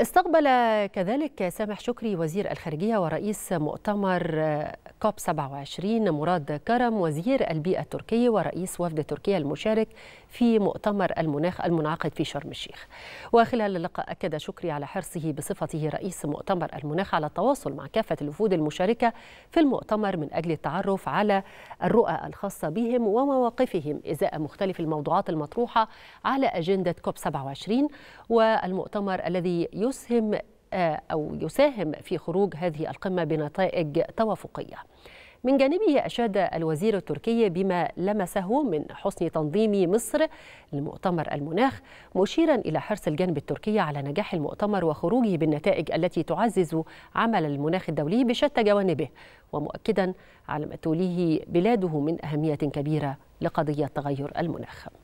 استقبل كذلك سامح شكري وزير الخارجية ورئيس مؤتمر كوب 27 مراد كرم وزير البيئة التركي ورئيس وفد تركيا المشارك في مؤتمر المناخ المنعقد في شرم الشيخ وخلال اللقاء أكد شكري على حرصه بصفته رئيس مؤتمر المناخ على التواصل مع كافة الوفود المشاركة في المؤتمر من أجل التعرف على الرؤى الخاصة بهم ومواقفهم إزاء مختلف الموضوعات المطروحة على أجندة كوب 27 والمؤتمر الذي يسهم آه، أو يساهم في خروج هذه القمة بنتائج توافقية من جانبه أشاد الوزير التركي بما لمسه من حسن تنظيم مصر لمؤتمر المناخ مشيرا إلى حرص الجانب التركي على نجاح المؤتمر وخروجه بالنتائج التي تعزز عمل المناخ الدولي بشتى جوانبه ومؤكدا على ما توليه بلاده من أهمية كبيرة لقضية تغير المناخ